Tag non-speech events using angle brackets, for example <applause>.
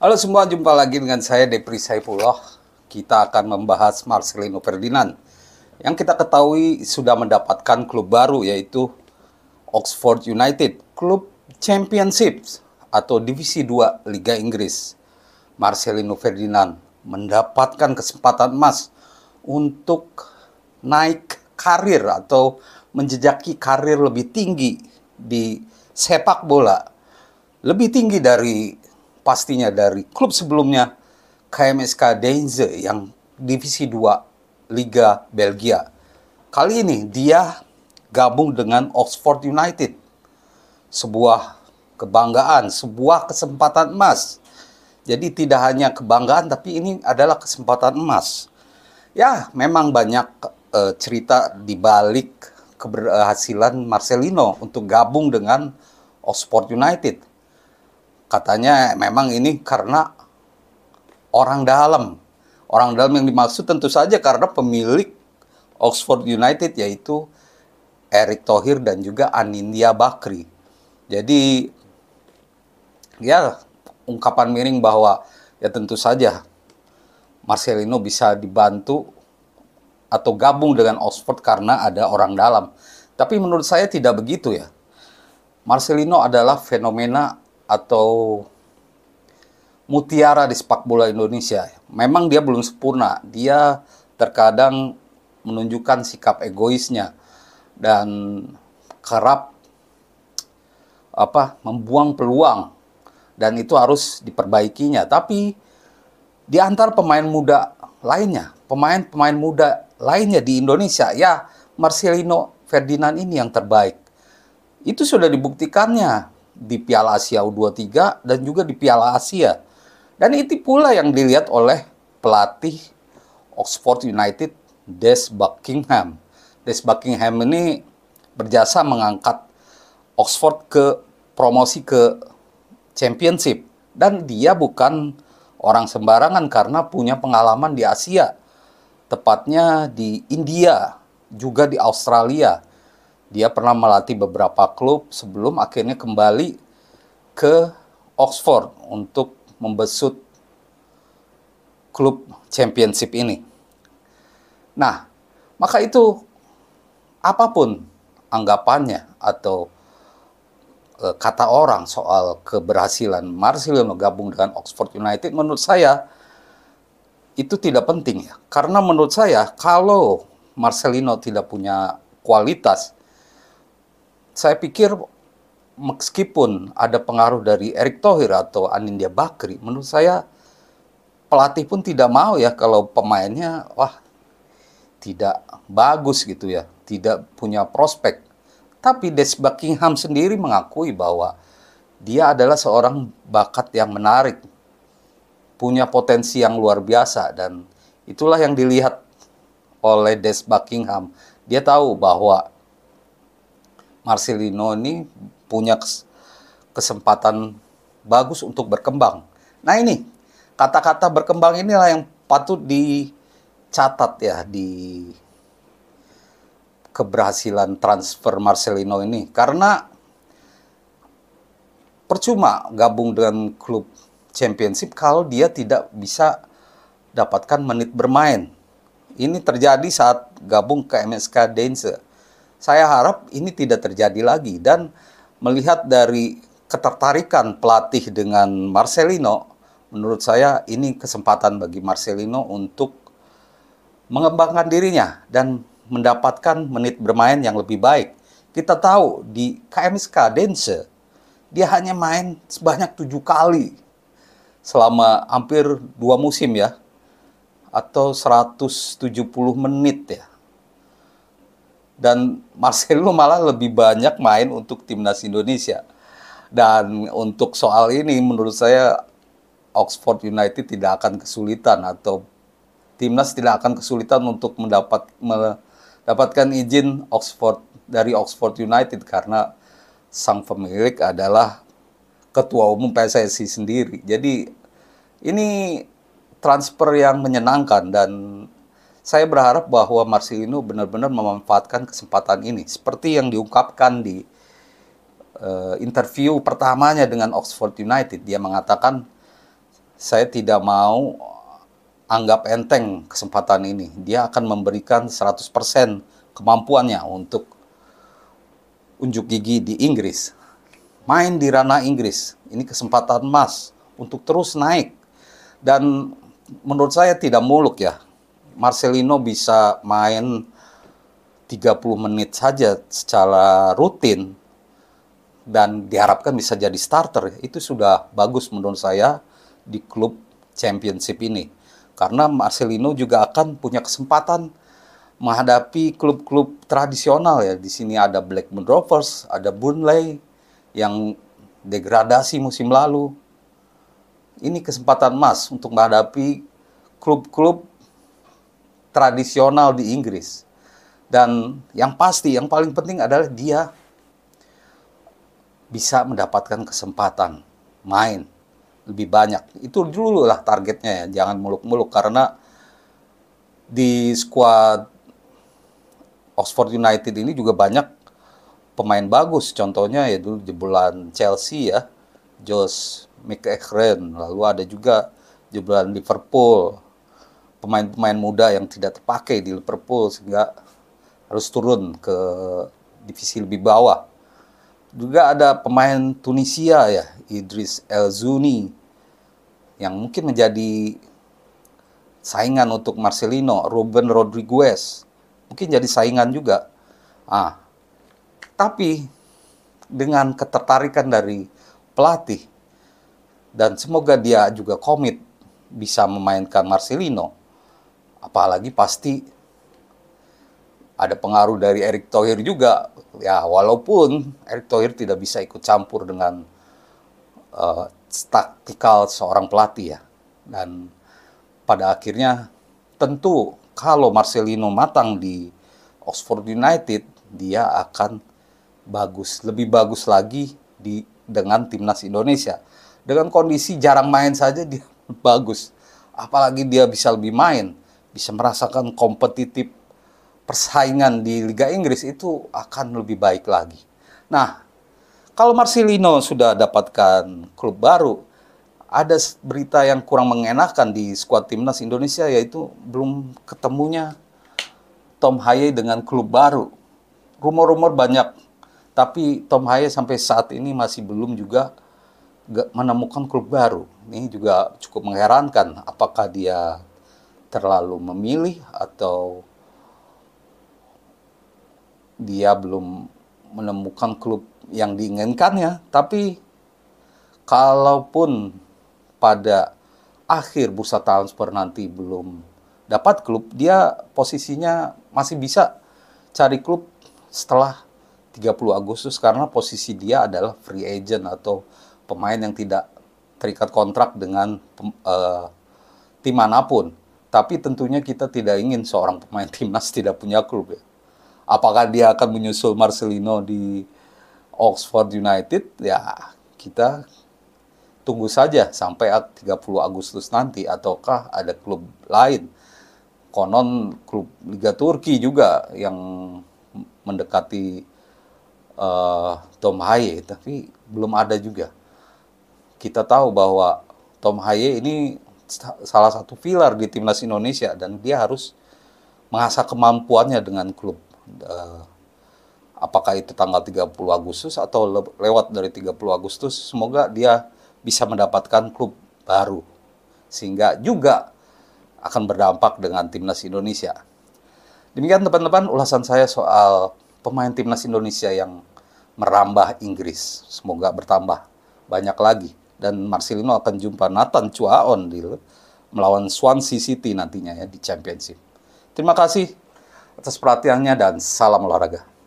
Halo semua, jumpa lagi dengan saya Depri Saifullah. Kita akan membahas Marcelino Ferdinand yang kita ketahui sudah mendapatkan klub baru yaitu Oxford United, klub Championship atau Divisi 2 Liga Inggris. Marcelino Ferdinand mendapatkan kesempatan emas untuk naik karir atau menjejaki karir lebih tinggi di sepak bola. Lebih tinggi dari pastinya dari klub sebelumnya KMSK Denze yang divisi 2 Liga Belgia. Kali ini dia gabung dengan Oxford United. Sebuah kebanggaan, sebuah kesempatan emas. Jadi tidak hanya kebanggaan tapi ini adalah kesempatan emas. Ya, memang banyak uh, cerita di balik keberhasilan Marcelino untuk gabung dengan Oxford United. Katanya memang ini karena orang dalam. Orang dalam yang dimaksud tentu saja karena pemilik Oxford United yaitu Erik Thohir dan juga Anindya Bakri. Jadi ya ungkapan miring bahwa ya tentu saja Marcelino bisa dibantu atau gabung dengan Oxford karena ada orang dalam. Tapi menurut saya tidak begitu ya. Marcelino adalah fenomena atau mutiara di sepak bola Indonesia. Memang dia belum sempurna. Dia terkadang menunjukkan sikap egoisnya dan kerap apa membuang peluang dan itu harus diperbaikinya. Tapi di antar pemain muda lainnya, pemain-pemain muda lainnya di Indonesia, ya Marcelino Ferdinand ini yang terbaik. Itu sudah dibuktikannya di Piala Asia U23 dan juga di Piala Asia. Dan itu pula yang dilihat oleh pelatih Oxford United Des Buckingham. Des Buckingham ini berjasa mengangkat Oxford ke promosi ke championship dan dia bukan orang sembarangan karena punya pengalaman di Asia tepatnya di India juga di Australia dia pernah melatih beberapa klub sebelum akhirnya kembali ke Oxford untuk membesut klub championship ini. Nah, maka itu apapun anggapannya atau e, kata orang soal keberhasilan marcelino gabung dengan Oxford United menurut saya itu tidak penting ya. Karena menurut saya kalau Marcelino tidak punya kualitas saya pikir meskipun ada pengaruh dari Erick Thohir atau Anindya Bakri, menurut saya pelatih pun tidak mau ya kalau pemainnya wah tidak bagus gitu ya, tidak punya prospek. Tapi Des Buckingham sendiri mengakui bahwa dia adalah seorang bakat yang menarik, punya potensi yang luar biasa dan itulah yang dilihat oleh Des Buckingham. Dia tahu bahwa Marcelino ini punya kesempatan bagus untuk berkembang. Nah ini kata-kata berkembang inilah yang patut dicatat ya di keberhasilan transfer Marcelino ini karena percuma gabung dengan klub championship kalau dia tidak bisa dapatkan menit bermain. Ini terjadi saat gabung ke MSK Dancer saya harap ini tidak terjadi lagi dan melihat dari ketertarikan pelatih dengan Marcelino menurut saya ini kesempatan bagi Marcelino untuk mengembangkan dirinya dan mendapatkan menit bermain yang lebih baik. Kita tahu di KMSK Dense dia hanya main sebanyak tujuh kali selama hampir dua musim ya atau 170 menit ya dan Marcelo malah lebih banyak main untuk timnas Indonesia. Dan untuk soal ini menurut saya Oxford United tidak akan kesulitan atau timnas tidak akan kesulitan untuk mendapat mendapatkan izin Oxford dari Oxford United karena sang pemilik adalah ketua umum PSSI sendiri. Jadi ini transfer yang menyenangkan dan saya berharap bahwa Marcelino benar-benar memanfaatkan kesempatan ini seperti yang diungkapkan di uh, interview pertamanya dengan Oxford United dia mengatakan saya tidak mau anggap enteng kesempatan ini dia akan memberikan 100% kemampuannya untuk unjuk gigi di Inggris main di ranah Inggris ini kesempatan emas untuk terus naik dan menurut saya tidak muluk ya Marcelino bisa main 30 menit saja secara rutin dan diharapkan bisa jadi starter itu sudah bagus menurut saya di klub championship ini karena Marcelino juga akan punya kesempatan menghadapi klub-klub tradisional ya di sini ada Blackburn Rovers ada Burnley yang degradasi musim lalu ini kesempatan emas untuk menghadapi klub-klub tradisional di Inggris. Dan yang pasti, yang paling penting adalah dia bisa mendapatkan kesempatan main lebih banyak. Itu dulu lah targetnya ya, jangan muluk-muluk karena di squad Oxford United ini juga banyak pemain bagus. Contohnya ya dulu jebolan Chelsea ya, Josh McEachran. Lalu ada juga jebolan Liverpool, pemain-pemain muda yang tidak terpakai di Liverpool sehingga harus turun ke divisi lebih bawah. Juga ada pemain Tunisia ya, Idris El Zuni yang mungkin menjadi saingan untuk Marcelino, Ruben Rodriguez. Mungkin jadi saingan juga. Ah. Tapi dengan ketertarikan dari pelatih dan semoga dia juga komit bisa memainkan Marcelino Apalagi pasti ada pengaruh dari Erick Thohir juga. Ya, walaupun Erick Thohir tidak bisa ikut campur dengan uh, taktikal seorang pelatih ya. Dan pada akhirnya tentu kalau Marcelino matang di Oxford United, dia akan bagus, lebih bagus lagi di dengan timnas Indonesia. Dengan kondisi jarang main saja dia <laughs> bagus. Apalagi dia bisa lebih main bisa merasakan kompetitif persaingan di Liga Inggris itu akan lebih baik lagi. Nah, kalau Marcelino sudah dapatkan klub baru, ada berita yang kurang mengenakan di skuad timnas Indonesia yaitu belum ketemunya Tom Haye dengan klub baru. Rumor-rumor banyak, tapi Tom Haye sampai saat ini masih belum juga menemukan klub baru. Ini juga cukup mengherankan apakah dia terlalu memilih atau dia belum menemukan klub yang diinginkannya. Tapi kalaupun pada akhir bursa transfer nanti belum dapat klub, dia posisinya masih bisa cari klub setelah 30 Agustus karena posisi dia adalah free agent atau pemain yang tidak terikat kontrak dengan uh, tim manapun. Tapi tentunya kita tidak ingin seorang pemain timnas tidak punya klub ya. Apakah dia akan menyusul Marcelino di Oxford United? Ya, kita tunggu saja sampai 30 Agustus nanti ataukah ada klub lain. Konon klub Liga Turki juga yang mendekati uh, Tom Haye, tapi belum ada juga. Kita tahu bahwa Tom Haye ini salah satu pilar di timnas Indonesia dan dia harus mengasah kemampuannya dengan klub. Eh, apakah itu tanggal 30 Agustus atau lewat dari 30 Agustus, semoga dia bisa mendapatkan klub baru. Sehingga juga akan berdampak dengan timnas Indonesia. Demikian teman-teman ulasan saya soal pemain timnas Indonesia yang merambah Inggris. Semoga bertambah banyak lagi dan Marcelino akan jumpa Nathan on di melawan Swansea City nantinya ya di Championship. Terima kasih atas perhatiannya dan salam olahraga.